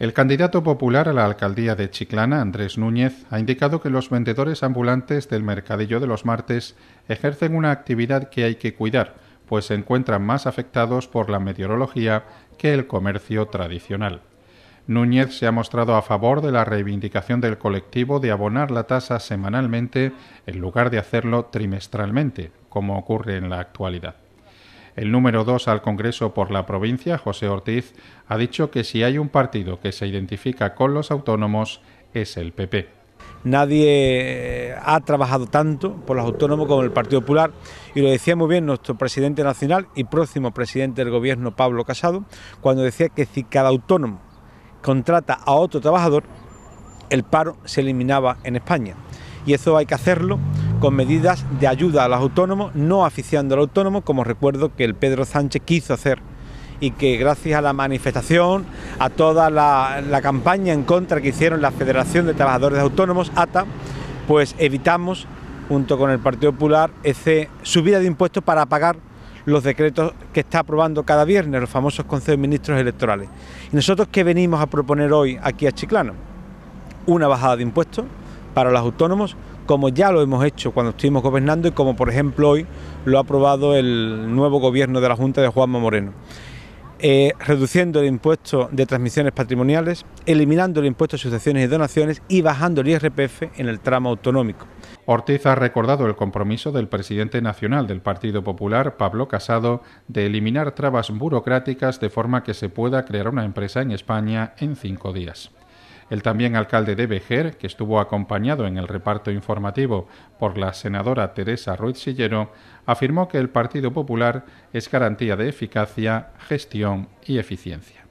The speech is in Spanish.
El candidato popular a la alcaldía de Chiclana, Andrés Núñez, ha indicado que los vendedores ambulantes del mercadillo de los martes ejercen una actividad que hay que cuidar, pues se encuentran más afectados por la meteorología que el comercio tradicional. Núñez se ha mostrado a favor de la reivindicación del colectivo de abonar la tasa semanalmente en lugar de hacerlo trimestralmente, como ocurre en la actualidad. El número dos al Congreso por la provincia, José Ortiz, ha dicho que si hay un partido que se identifica con los autónomos es el PP. Nadie eh, ha trabajado tanto por los autónomos como el Partido Popular y lo decía muy bien nuestro presidente nacional y próximo presidente del gobierno Pablo Casado cuando decía que si cada autónomo contrata a otro trabajador, el paro se eliminaba en España. Y eso hay que hacerlo con medidas de ayuda a los autónomos, no aficiando al autónomo, como recuerdo que el Pedro Sánchez quiso hacer y que gracias a la manifestación, a toda la, campaña en contra que hicieron la Federación de Trabajadores Autónomos, ATA, pues evitamos, junto con el Partido Popular, ...ese subida de impuestos para pagar los decretos que está aprobando cada viernes los famosos consejos de ministros electorales. ¿Y nosotros que venimos a proponer hoy aquí a Chiclano... Una bajada de impuestos para los autónomos como ya lo hemos hecho cuando estuvimos gobernando y como por ejemplo hoy lo ha aprobado el nuevo gobierno de la Junta de Juanma Moreno. Eh, reduciendo el impuesto de transmisiones patrimoniales, eliminando el impuesto de sucesiones y donaciones y bajando el IRPF en el tramo autonómico. Ortiz ha recordado el compromiso del presidente nacional del Partido Popular, Pablo Casado, de eliminar trabas burocráticas de forma que se pueda crear una empresa en España en cinco días. El también alcalde de Bejer, que estuvo acompañado en el reparto informativo por la senadora Teresa Ruiz Sillero, afirmó que el Partido Popular es garantía de eficacia, gestión y eficiencia.